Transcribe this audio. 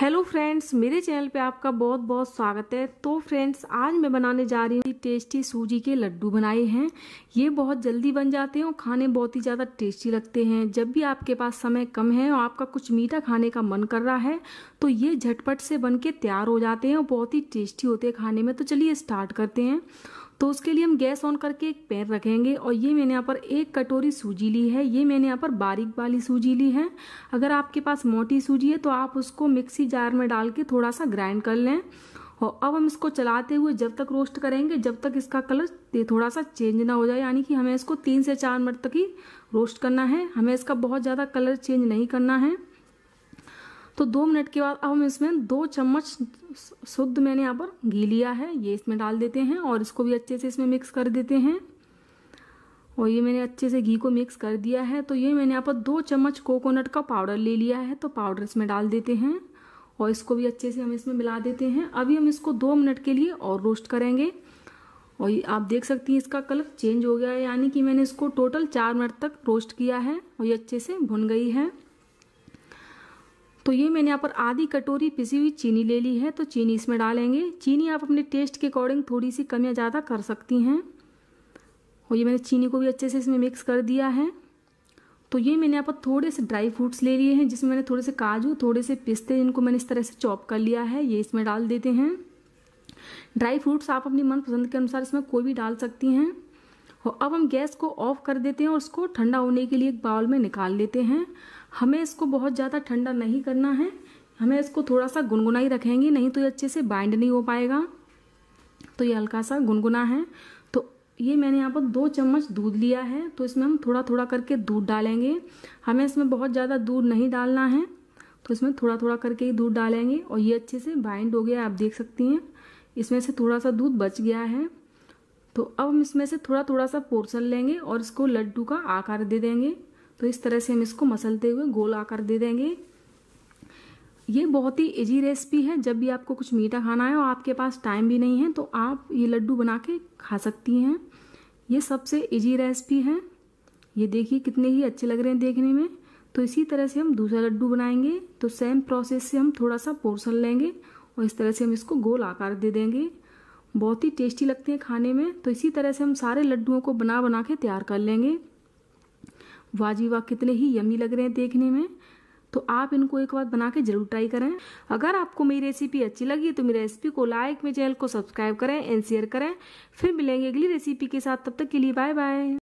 hello friends मेरे channel पे आपका बहुत बहुत स्वागत है तो फ्रेंड्स आज मैं बनाने जा रही हूँ टेस्टी सूजी के लड्डू बनाए हैं ये बहुत जल्दी बन जाते हैं और खाने बहुत ही ज़्यादा टेस्टी लगते हैं जब भी आपके पास समय कम है और आपका कुछ मीठा खाने का मन कर रहा है तो ये झटपट से बन के तैयार हो जाते हैं और बहुत ही टेस्टी होते हैं खाने में तो चलिए स्टार्ट करते हैं तो उसके लिए हम गैस ऑन करके एक पैन रखेंगे और ये मैंने यहाँ पर एक कटोरी सूजी ली है ये मैंने यहाँ पर बारीक वाली सूजी ली है अगर आपके पास मोटी सूजी है तो आप उसको मिक्सी जार में डाल के थोड़ा सा ग्राइंड कर लें और अब हम इसको चलाते हुए जब तक रोस्ट करेंगे जब तक इसका कलर थोड़ा सा चेंज ना हो जाए यानी कि हमें इसको तीन से चार मिनट तक ही रोस्ट करना है हमें इसका बहुत ज़्यादा कलर चेंज नहीं करना है तो दो मिनट के बाद अब हम इसमें दो चम्मच शुद्ध मैंने यहाँ पर घी लिया है ये इसमें डाल देते हैं और इसको भी अच्छे से इसमें मिक्स कर देते हैं और ये मैंने अच्छे से घी को मिक्स कर दिया है तो ये मैंने यहाँ पर दो चम्मच कोकोनट का पाउडर ले लिया है तो पाउडर इसमें डाल देते हैं और इसको भी अच्छे से हम इसमें मिला देते हैं अभी हम इसको दो मिनट के लिए और रोस्ट करेंगे और ये आप देख सकती हैं इसका कलर चेंज हो गया है यानी कि मैंने इसको टोटल चार मिनट तक रोस्ट किया है और ये अच्छे से भुन गई है तो ये मैंने यहाँ पर आधी कटोरी पिसी हुई चीनी ले ली है तो चीनी इसमें डालेंगे चीनी आप अपने टेस्ट के अकॉर्डिंग थोड़ी सी कम या ज़्यादा कर सकती हैं और ये मैंने चीनी को भी अच्छे से इसमें मिक्स कर दिया है तो ये मैंने यहाँ पर थोड़े से ड्राई फ्रूट्स ले लिए हैं जिसमें मैंने थोड़े से काजू थोड़े से पिस्ते जिनको मैंने इस तरह से चॉप कर लिया है ये इसमें डाल देते हैं ड्राई फ्रूट्स आप अपनी मनपसंद के अनुसार इसमें कोई भी डाल सकती हैं और अब हम गैस को ऑफ कर देते हैं और उसको ठंडा होने के लिए एक बाउल में निकाल लेते हैं हमें इसको बहुत ज़्यादा ठंडा नहीं करना है हमें इसको थोड़ा सा गुनगुना ही रखेंगे नहीं तो ये अच्छे से बाइंड नहीं हो पाएगा तो ये हल्का सा गुनगुना है तो ये मैंने यहाँ पर दो चम्मच दूध लिया है तो इसमें हम थोड़ा थोड़ा करके दूध डालेंगे हमें इसमें बहुत ज़्यादा दूध नहीं डालना है तो इसमें थोड़ा थोड़ा करके ही दूध डालेंगे और ये अच्छे से बाइंड हो गया आप देख सकती हैं इसमें से थोड़ा सा दूध बच गया है तो अब हम इसमें से थोड़ा थोड़ा सा पोर्सन लेंगे और इसको लड्डू का आकार दे देंगे तो इस तरह से हम इसको मसलते हुए गोल आकर दे देंगे ये बहुत ही इजी रेसिपी है जब भी आपको कुछ मीठा खाना है और आपके पास टाइम भी नहीं है तो आप ये लड्डू बना के खा सकती हैं ये सबसे इजी रेसिपी है ये देखिए कितने ही अच्छे लग रहे हैं देखने में तो इसी तरह से हम दूसरा लड्डू बनाएंगे तो सेम प्रोसेस से हम थोड़ा सा पोर्सन लेंगे और इस तरह से हम इसको गोल आकार दे देंगे बहुत ही टेस्टी लगते हैं खाने में तो इसी तरह से हम सारे लड्डुओं को बना बना के तैयार कर लेंगे वाजी वाह कितने ही यमी लग रहे हैं देखने में तो आप इनको एक बार बना के जरूर ट्राई करें अगर आपको मेरी रेसिपी अच्छी लगी तो मेरी रेसिपी को लाइक मेरे चैनल को सब्सक्राइब करें एंड शेयर करें फिर मिलेंगे अगली रेसिपी के साथ तब तक के लिए बाय बाय